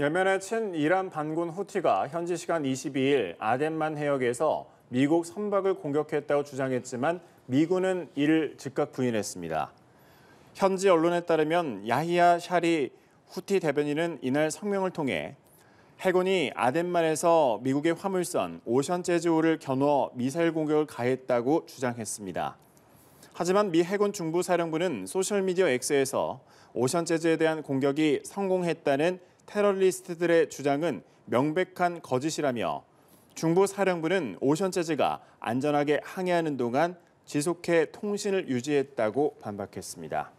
예멘의 친이란 반군 후티가 현지 시간 22일 아덴만 해역에서 미국 선박을 공격했다고 주장했지만 미군은 이를 즉각 부인했습니다. 현지 언론에 따르면 야히야 샤리 후티 대변인은 이날 성명을 통해 해군이 아덴만에서 미국의 화물선 오션 제즈호를 겨누어 미사일 공격을 가했다고 주장했습니다. 하지만 미 해군 중부사령부는 소셜미디어 X에서 오션 제즈에 대한 공격이 성공했다는 테러리스트들의 주장은 명백한 거짓이라며 중부 사령부는 오션 재즈가 안전하게 항해하는 동안 지속해 통신을 유지했다고 반박했습니다.